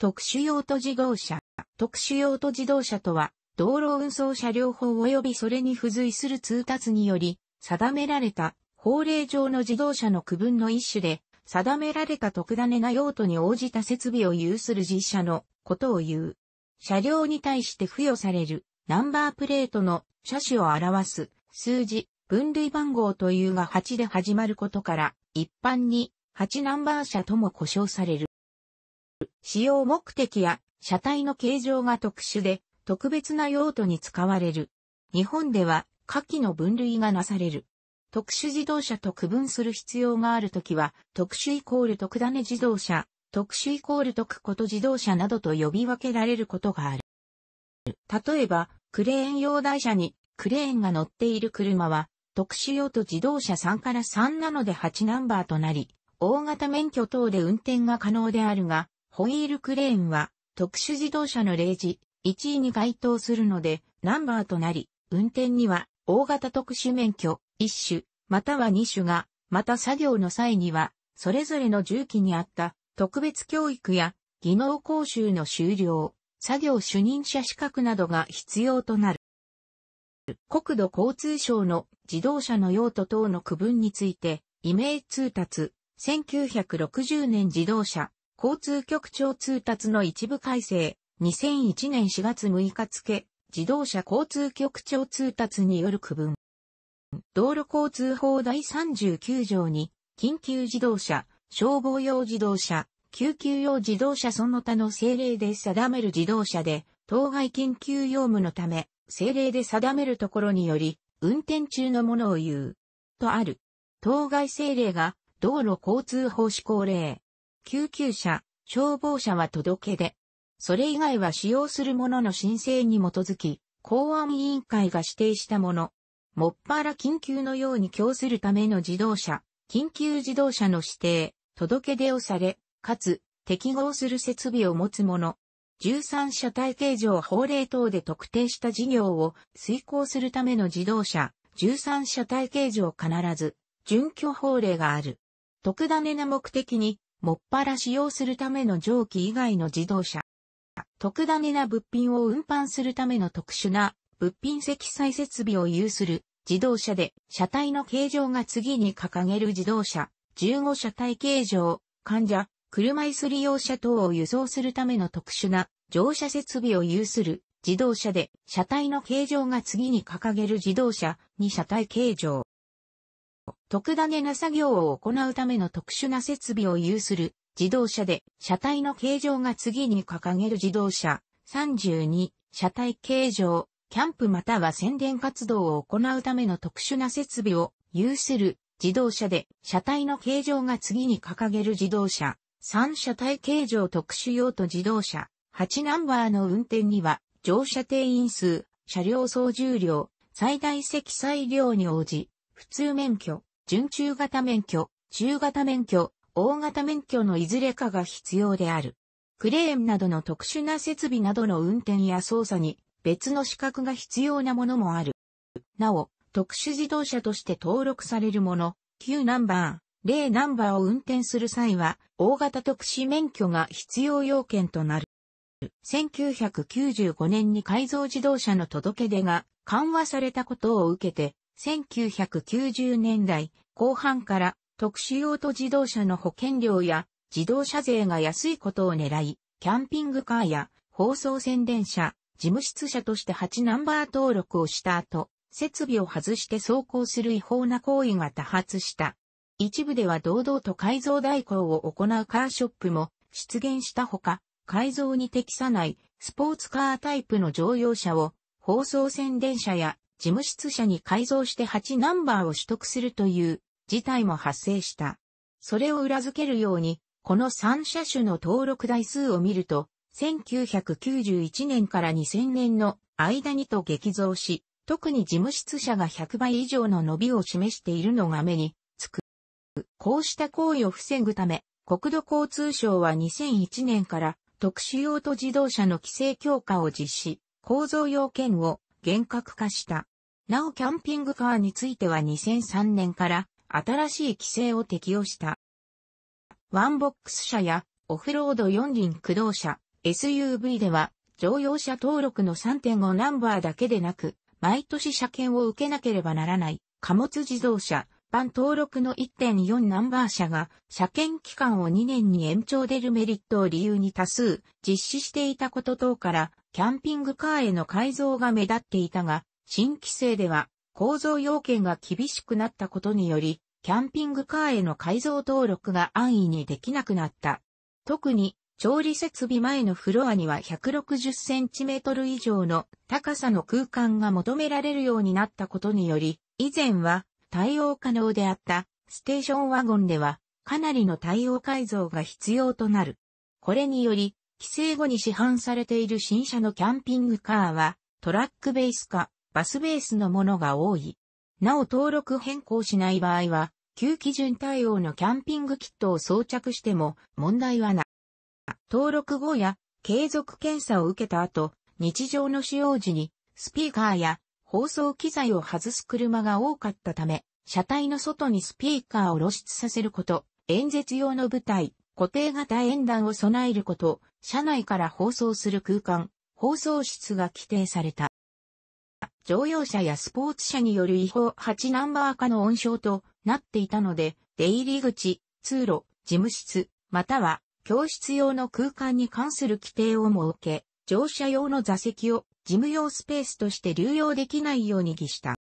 特殊用途自動車。特殊用途自動車とは、道路運送車両法及びそれに付随する通達により、定められた法令上の自動車の区分の一種で、定められた特ダネな用途に応じた設備を有する実車のことを言う。車両に対して付与されるナンバープレートの車種を表す数字、分類番号というが8で始まることから、一般に8ナンバー車とも呼称される。使用目的や車体の形状が特殊で特別な用途に使われる。日本では下記の分類がなされる。特殊自動車と区分する必要があるときは、特殊イコール特種自動車、特殊イコール特こと自動車などと呼び分けられることがある。例えば、クレーン用台車にクレーンが乗っている車は、特殊用途自動車3から3なので8ナンバーとなり、大型免許等で運転が可能であるが、ホイールクレーンは特殊自動車の例示1位に該当するのでナンバーとなり、運転には大型特殊免許1種または2種が、また作業の際にはそれぞれの重機にあった特別教育や技能講習の終了、作業主任者資格などが必要となる。国土交通省の自動車の用途等の区分について、イメー通達、1960年自動車、交通局長通達の一部改正、2001年4月6日付、自動車交通局長通達による区分。道路交通法第39条に、緊急自動車、消防用自動車、救急用自動車その他の政令で定める自動車で、当該緊急用務のため、政令で定めるところにより、運転中のものを言う。とある。当該政令が、道路交通法施行令。救急車、消防車は届け出。それ以外は使用する者の申請に基づき、公安委員会が指定したもの。もっぱら緊急のように供するための自動車、緊急自動車の指定、届け出をされ、かつ、適合する設備を持つもの。13社体系上法令等で特定した事業を遂行するための自動車、13社体系上必ず、準拠法令がある。特ダネな目的にもっぱら使用するための蒸気以外の自動車。特ダネな物品を運搬するための特殊な物品積載設備を有する自動車で車体の形状が次に掲げる自動車、15車体形状、患者、車椅子利用者等を輸送するための特殊な乗車設備を有する自動車で車体の形状が次に掲げる自動車2車体形状。特ダネな作業を行うための特殊な設備を有する自動車で、車体の形状が次に掲げる自動車、32、車体形状、キャンプまたは宣伝活動を行うための特殊な設備を有する自動車で、車体の形状が次に掲げる自動車、3車体形状特殊用途自動車、8ナンバーの運転には、乗車定員数、車両総重量、最大積載量に応じ、普通免許、準中型免許、中型免許、大型免許のいずれかが必要である。クレーンなどの特殊な設備などの運転や操作に別の資格が必要なものもある。なお、特殊自動車として登録されるもの、旧ナンバー、例ナンバーを運転する際は、大型特殊免許が必要要件となる。1995年に改造自動車の届け出が緩和されたことを受けて、1990年代後半から特殊用途自動車の保険料や自動車税が安いことを狙い、キャンピングカーや放送宣伝車、事務室車として8ナンバー登録をした後、設備を外して走行する違法な行為が多発した。一部では堂々と改造代行を行うカーショップも出現したほか、改造に適さないスポーツカータイプの乗用車を放送宣伝車や事務室社に改造して8ナンバーを取得するという事態も発生した。それを裏付けるように、この3車種の登録台数を見ると、1991年から2000年の間にと激増し、特に事務室社が100倍以上の伸びを示しているのが目につく。こうした行為を防ぐため、国土交通省は2001年から特殊用途自動車の規制強化を実施、構造要件を厳格化した。なおキャンピングカーについては2003年から新しい規制を適用した。ワンボックス車やオフロード四輪駆動車 SUV では乗用車登録の3.5ナンバーだけでなく毎年車検を受けなければならない貨物自動車版登録の1.4ナンバー車が車検期間を2年に延長出るメリットを理由に多数実施していたこと等からキャンピングカーへの改造が目立っていたが新規制では構造要件が厳しくなったことにより、キャンピングカーへの改造登録が安易にできなくなった。特に、調理設備前のフロアには1 6 0トル以上の高さの空間が求められるようになったことにより、以前は対応可能であったステーションワゴンではかなりの対応改造が必要となる。これにより、規制後に市販されている新車のキャンピングカーはトラックベース化、バスベースのものが多い。なお登録変更しない場合は、旧基準対応のキャンピングキットを装着しても問題はない。登録後や継続検査を受けた後、日常の使用時にスピーカーや放送機材を外す車が多かったため、車体の外にスピーカーを露出させること、演説用の舞台、固定型演壇を備えること、車内から放送する空間、放送室が規定された。乗用車やスポーツ車による違法8ナンバー化の温床となっていたので、出入り口、通路、事務室、または教室用の空間に関する規定を設け、乗車用の座席を事務用スペースとして流用できないように儀した。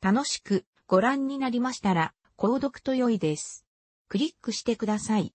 楽しくご覧になりましたら、購読と良いです。クリックしてください。